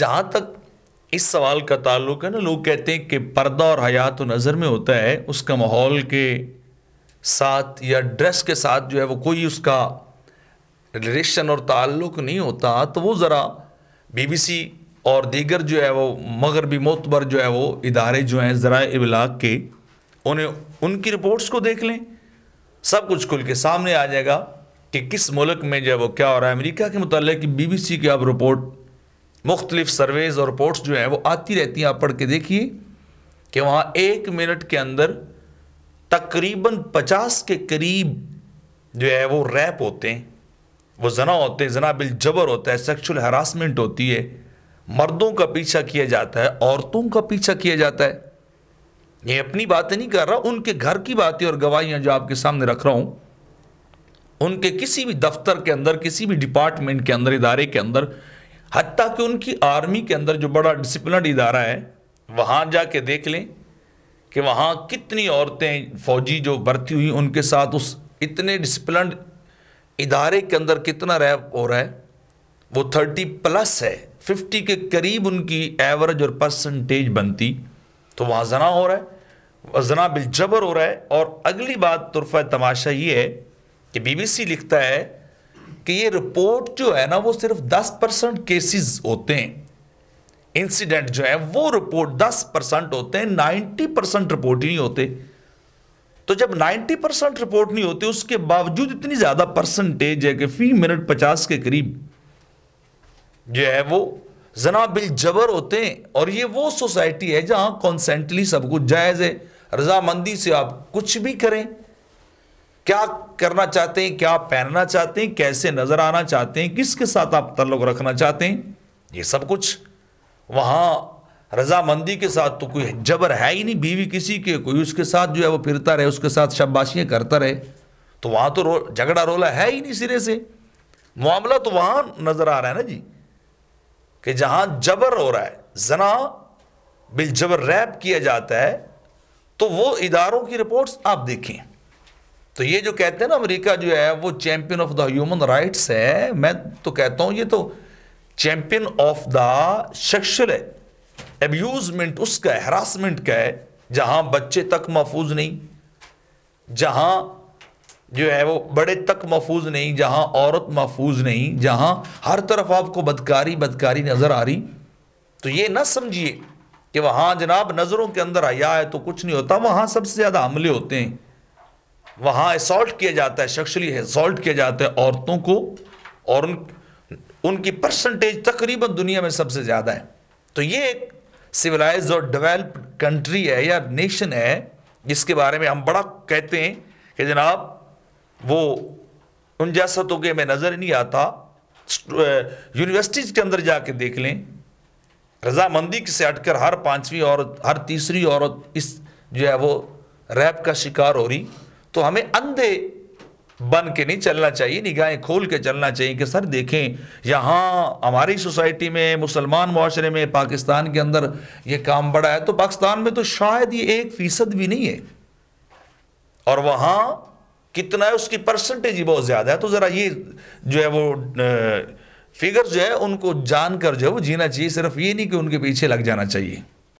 जहाँ तक इस सवाल का ताल्लुक है ना लोग कहते हैं कि पर्दा और हया तो नज़र में होता है उसका माहौल के साथ या ड्रेस के साथ जो है वो कोई उसका रिलेशन और ताल्लुक नहीं होता तो वो ज़रा बीबीसी और दीगर जो है वो मगरबी मोतबर जो है वो इदारे जो हैं ज़रा इबलाग के उन्हें उनकी रिपोर्ट्स को देख लें सब कुछ खुल के सामने आ जाएगा कि किस मुल्क में जो है वो क्या हो रहा है अमेरिका के मुतल बीबीसी की अब रिपोर्ट मुख्तलिफ सर्वेज और रिपोर्ट्स जो हैं वो आती रहती हैं आप पढ़ के देखिए कि वहाँ एक मिनट के अंदर तकरीबन पचास के करीब जो है वो रैप होते हैं वो जना होते हैं जना बिलजबर होता है सेक्शुअल हरासमेंट होती है मर्दों का पीछा किया जाता है औरतों का पीछा किया जाता है ये अपनी बातें नहीं कर रहा उनके घर की बातें और गवाहियाँ जो आपके सामने रख रहा हूँ उनके किसी भी दफ्तर के अंदर किसी भी डिपार्टमेंट के अंदर इदारे के अंदर हती कि उनकी आर्मी के अंदर जो बड़ा डिसिप्लिनरी इदारा है वहाँ जा के देख लें कि वहाँ कितनी औरतें फ़ौजी जो भर्ती हुई उनके साथ उस इतने डिसिप्लिन इदारे के अंदर कितना रैप हो रहा है वो थर्टी प्लस है फिफ्टी के करीब उनकी एवरेज और परसेंटेज बनती तो वहाँ जना हो रहा है जना बिलजबर हो रहा है और अगली बात तुरफ़ तमाशा ये है कि बीबीसी लिखता है कि ये रिपोर्ट जो है ना वो सिर्फ 10 परसेंट केसेस होते हैं इंसिडेंट जो है वो रिपोर्ट 10 परसेंट होते हैं 90 परसेंट रिपोर्ट ही नहीं होते तो जब 90 परसेंट रिपोर्ट नहीं होती उसके बावजूद इतनी ज़्यादा परसेंटेज है कि फी मिनट 50 के करीब जो है वो जना बिल जबर होते हैं और ये वो सोसाइटी है जहां कॉन्सेंटली सब कुछ जायज़ है रजामंदी से आप कुछ भी करें क्या करना चाहते हैं क्या पहनना चाहते हैं कैसे नजर आना चाहते हैं किसके साथ आप तल्लुक रखना चाहते हैं ये सब कुछ वहाँ रजामंदी के साथ तो कोई जबर है ही नहीं बीवी किसी के कोई उसके साथ जो है वो फिरता रहे उसके साथ शब्बाशियाँ करता रहे तो वहाँ तो रो झगड़ा रोला है ही नहीं सिरे से मामला तो वहाँ नज़र आ रहा है ना जी कि जहाँ जबर हो रहा है जना बिल जबर रैप किया जाता है तो वो इदारों की रिपोर्ट्स आप देखें तो ये जो कहते हैं ना अमेरिका जो है वो champion of the human rights है मैं तो कहता हूँ ये तो champion of the sexual abusement उसका हरासमेंट का है जहां बच्चे तक महफूज नहीं जहां जो है वो बड़े तक महफूज नहीं जहां औरत महफूज नहीं जहां हर तरफ आपको बदकारी बदकारी नज़र आ रही तो ये ना समझिए कि वहाँ जनाब नज़रों के अंदर आया है तो कुछ नहीं होता वहां सबसे ज़्यादा हमले होते हैं वहाँ असॉल्ट किया जाता है शख्सली एसॉल्ट किया जाता है औरतों को और उन उनकी परसेंटेज तकरीबन दुनिया में सबसे ज़्यादा है तो ये एक सिविलाइज और डेवलप्ड कंट्री है या नेशन है जिसके बारे में हम बड़ा कहते हैं कि जनाब वो उन जैसा तो के में नज़र नहीं आता यूनिवर्सिटीज़ के अंदर जाके देख लें रजामंदी से हटकर हर पाँचवीं औरत हर तीसरी औरत इस जो है वो रैप का शिकार हो रही तो हमें अंधे बन के नहीं चलना चाहिए निगाहें खोल के चलना चाहिए कि सर देखें यहाँ हमारी सोसाइटी में मुसलमान माशरे में पाकिस्तान के अंदर ये काम बड़ा है तो पाकिस्तान में तो शायद ये एक फ़ीसद भी नहीं है और वहाँ कितना है उसकी परसेंटेज ही बहुत ज़्यादा है तो ज़रा ये जो है वो फिगर जो है उनको जानकर जो है वो जीना चाहिए सिर्फ ये नहीं कि उनके पीछे लग जाना चाहिए